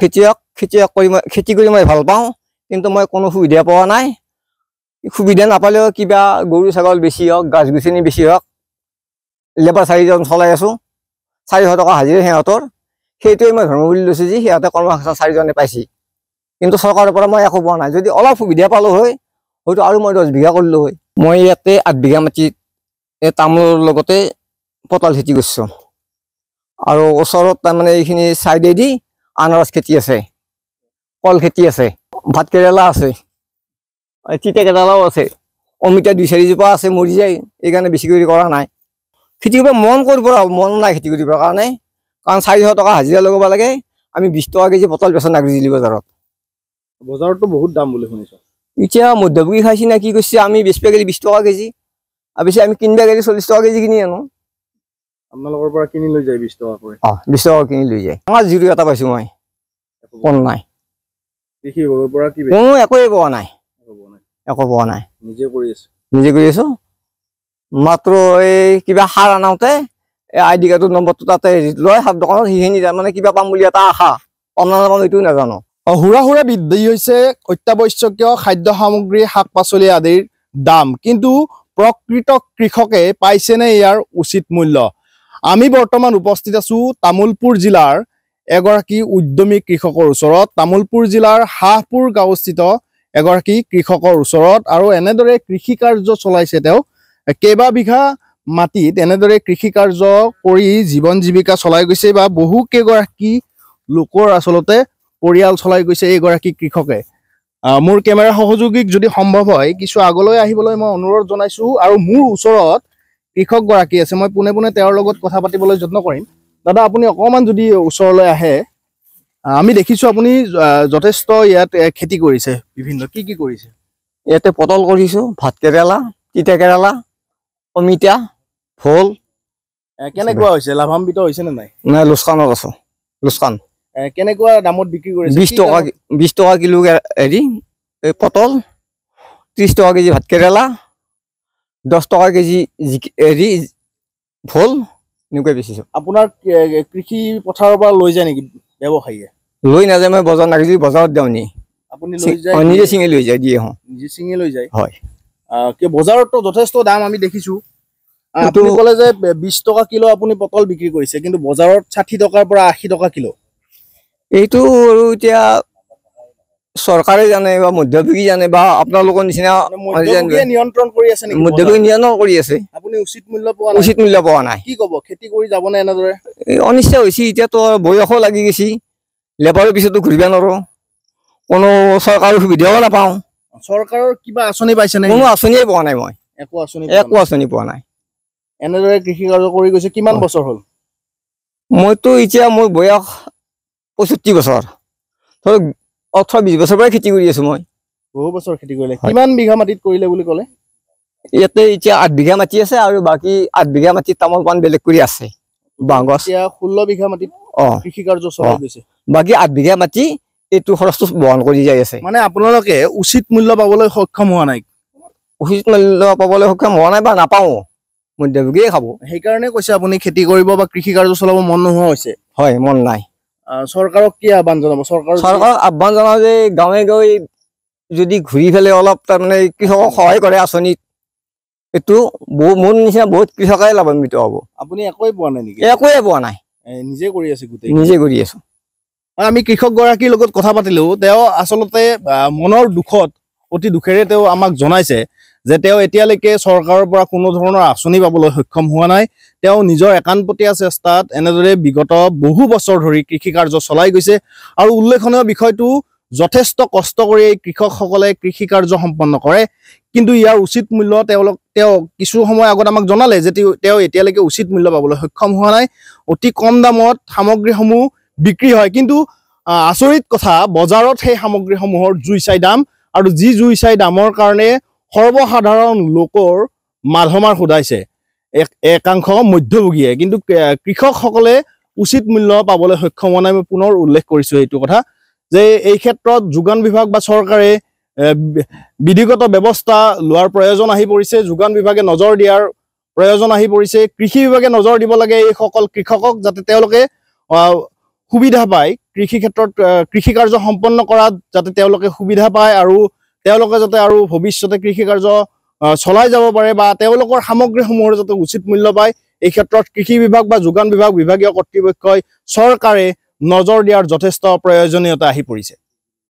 খেতিয়ক খেতিয়ক কৰি মই খেতি কৰি মই ভাল পাওঁ কিন্তু মই কোনো সুবিধা পোৱা নাই সুবিধা নাপালেও কিবা গৰু ছাগল বেছি হওক গছ গছনি বেছি হওক লেবাৰ চাৰিজন চলাই আছোঁ চাৰিশ টকা হাজিৰা সিহঁতৰ সেইটোৱে মই ধৰ্ম বুলি লৈছোঁ যে সিহঁতে কৰ্ম সংস্থা চাৰিজনে পাইছে কিন্তু চৰকাৰৰ পৰা মই একো পোৱা নাই যদি অলপ সুবিধা পালোঁ হয় হয়তো আৰু মই দহ বিঘা কৰিলোঁ হয় মই ইয়াতে আঠ বিঘা মাটিত এই তামোলৰ লগতে পতাল খেতি কৰিছোঁ আৰু ওচৰত তাৰমানে এইখিনি চাইডেদি আনাৰস খেতি আছে কল খেতি আছে ভাত কেৰেলা আছে তিতা কেৰেলাও আছে অমিতা দুই চাৰিজোপা আছে মৰি যায় এইকাৰণে বেছি কৰি কৰা নাই খেতি কৰিব মন কৰিব মন নাই খেতি কৰিবৰ কাৰণে কাৰণ চাৰিশ টকা হাজিৰা লগাব লাগে আমি বিছ টকা কেজি বটল বেচন নাগৰি দিলি বজাৰত বজাৰততো বহুত দাম বুলি শুনিছোঁ এতিয়া মধ্যভোগী খাইছি না কি কৰিছে আমি বেচিব গেলি বিশ টকা কেজি আৰু বেছি আমি কিনিব গেলি চল্লিছ টকা কেজি কিনি আনো আপোনালোকৰ কিবা পাম বুলি এটা আশা এইটো নাজানো সুৰা সুৰা বৃদ্ধি হৈছে অত্যাৱশ্যকীয় খাদ্য সামগ্ৰী শাক পাচলি আদিৰ দাম কিন্তু প্ৰকৃত কৃষকে পাইছেনে ইয়াৰ উচিত মূল্য আমি বৰ্তমান উপস্থিত আছো তামোলপুৰ জিলাৰ এগৰাকী উদ্যমী কৃষকৰ ওচৰত তামোলপুৰ জিলাৰ হাঁহপুৰ গাঁওস্থিত এগৰাকী কৃষকৰ ওচৰত আৰু এনেদৰে কৃষি কাৰ্য চলাইছে তেওঁ কেইবাবিঘা মাটিত এনেদৰে কৃষি কাৰ্য কৰি জীৱন জীৱিকা চলাই গৈছে বা বহুকেইগৰাকী লোকৰ আচলতে পৰিয়াল চলাই গৈছে এইগৰাকী কৃষকে মোৰ কেমেৰা সহযোগীক যদি সম্ভৱ হয় কিছু আগলৈ আহিবলৈ মই অনুৰোধ জনাইছোঁ আৰু মোৰ ওচৰত কৃষকগৰাকী আছে মই পোনে পোনে তেওঁৰ লগত কথা পাতিবলৈ যত্ন কৰিম দাদা আপুনি অকণমান যদি ওচৰলৈ আহে আমি দেখিছোঁ আপুনি যথেষ্ট ইয়াত খেতি কৰিছে বিভিন্ন কি কি কৰিছে ইয়াতে পটল কৰিছোঁ ভাতকেৰেলা কেৰেলা অমিতা ভোল কেনেকুৱা হৈছে লাভান্বিত হৈছে নে নাই নাই লোকচানত আছো লোকচান কেনেকুৱা দামত বিক্ৰী কৰিছে বিশ টকা বিশ টকা কিলো হেৰি পটল ত্ৰিছ টকা কেজি ভাতকেৰেলা দহ টকা কেজি হেৰি ভোল এনেকুৱাই বেচিছোঁ আপোনাৰ কৃষি পথাৰৰ পৰা লৈ যায় নেকি ব্যৱসায়ীয়ে লৈ নাযায় মই বজাৰত নাকি বজাৰত দিওঁ নি আপুনি নিজে চিঙি লৈ যায় দিয়ে হওঁ নিজে চিঙি লৈ যায় হয় বজাৰতো যথেষ্ট দাম আমি দেখিছোঁ আপুনি ক'লে যে বিছ টকা কিলো আপুনি পটল বিক্ৰী কৰিছে কিন্তু বজাৰত ষাঠি টকাৰ পৰা আশী টকা কিলো এইটো আৰু এতিয়া চৰকাৰে জানে বা মধ্যভোগী জানে বা আপোনালোকৰ নিচিনা মধ্যভোগী নিয়ন্ত্ৰণ কৰি আছে উচিত মূল্য পোৱা নাই কি কব খেতি কৰি যাবনে এনেদৰে এই হৈছে এতিয়াতো বয়সো লাগি গৈছে লেবাৰৰ পিছতো ঘূৰিব নোৱাৰো কোনো চৰকাৰৰ সুবিধাও নাপাওঁ চৰকাৰৰ কিবা আঁচনি পাইছে নেকি কোনো আঁচনিয়ে পোৱা নাই মই একো আঁচনি একো আঁচনি পোৱা নাই এনেদৰে কৃষি কাৰ্য কৰি গৈছে কিমান বছৰ হ'ল মইতো এতিয়া মোৰ বয়স পঁয়ষষ্ঠি বছৰ ধৰক অথবা বিশ বছৰ পৰাই খেতি কৰি আছো মই বহু বছৰ খেতি কৰিলে কিমান বিঘা মাটিত কৰিলে বুলি কলে ইয়াতে এতিয়া আঠ বিঘা মাটি আছে আৰু বাকী আঠ বিঘা মাটিত তামোল পাণ বেলেগ কৰি আছে ষোল্ল বিঘা মাটিত কৃষি কাৰ্য চলাই গৈছে বাকী আঠ বিঘা মাটি এইটো খৰচটো বহন কৰি যাই আছে মানে আপোনালোকে উচিত মূল্য পাবলৈ সক্ষম হোৱা নাই উচিত মূল্য পাবলৈ সক্ষম হোৱা নাই বা নাপাওঁ মধ্যভোগীয়ে খাব সেইকাৰণে কৈছে আপুনি খেতি কৰিব বা কৃষি কাৰ্য চলাব মন নোহোৱা হৈছে হয় মন নাই চৰকাৰক কি আহ্বান জনাব চৰকাৰ চৰকাৰক আহ্বান জনাওঁ যে গাঁৱে গাঁৱে যদি ঘূৰি ফেলে অলপ তাৰমানে কৃষকক সহায় কৰে আঁচনিত এইটো বহু মোৰ নিচিনা বহুত কৃষকে লাভান্বিত হ'ব আপুনি একোৱে পোৱা নাই নেকি একোৱে পোৱা নাই নিজে কৰি আছে গোটেই নিজে কৰি আছো আমি কৃষকগৰাকীৰ লগত কথা পাতিলেও তেওঁ আচলতে মনৰ দুখত অতি দুখেৰে তেওঁ আমাক জনাইছে যে তেওঁ এতিয়ালৈকে চৰকাৰৰ পৰা কোনো ধৰণৰ আঁচনি পাবলৈ সক্ষম হোৱা নাই তেওঁ নিজৰ একানপতীয়া চেষ্টাত এনেদৰে বিগত বহু বছৰ ধৰি কৃষি কাৰ্য চলাই গৈছে আৰু উল্লেখনীয় বিষয়টো যথেষ্ট কষ্ট কৰি এই কৃষকসকলে কৃষি কাৰ্য সম্পন্ন কৰে কিন্তু ইয়াৰ উচিত মূল্য তেওঁলোক তেওঁ কিছু সময় আগত আমাক জনালে যে তেওঁ এতিয়ালৈকে উচিত মূল্য পাবলৈ সক্ষম হোৱা নাই অতি কম দামত সামগ্ৰীসমূহ বিক্ৰী হয় কিন্তু আচৰিত কথা বজাৰত সেই সামগ্ৰীসমূহৰ জুই চাই দাম আৰু যি জুই চাই দামৰ কাৰণে সৰ্বসাধাৰণ লোকৰ মাধমাৰ সোধাইছে একাংশ মধ্যভোগীয়ে কিন্তু কৃষকসকলে উচিত মূল্য পাবলৈ সক্ষম হোৱা নাই মই পুনৰ উল্লেখ কৰিছোঁ এইটো কথা যে এই ক্ষেত্ৰত যোগান বিভাগ বা চৰকাৰে বিধিগত ব্যৱস্থা লোৱাৰ প্ৰয়োজন আহি পৰিছে যোগান বিভাগে নজৰ দিয়াৰ প্ৰয়োজন আহি পৰিছে কৃষি বিভাগে নজৰ দিব লাগে এইসকল কৃষকক যাতে তেওঁলোকে সুবিধা পায় কৃষি ক্ষেত্ৰত কৃষি কাৰ্য সম্পন্ন কৰাত যাতে তেওঁলোকে সুবিধা পায় আৰু তেওঁলোকে যাতে আৰু ভৱিষ্যতে কৃষি কৃষিকাৰ্য চলাই যাব পাৰে বা তেওঁলোকৰ সামগ্ৰীসমূহৰ যাতে উচিত মূল্য পায় এই ক্ষেত্ৰত কৃষি বিভাগ বা যোগান বিভাগ বিভাগীয় কৰ্তৃপক্ষই চৰকাৰে নজৰ দিয়াৰ যথেষ্ট প্ৰয়োজনীয়তা আহি পৰিছে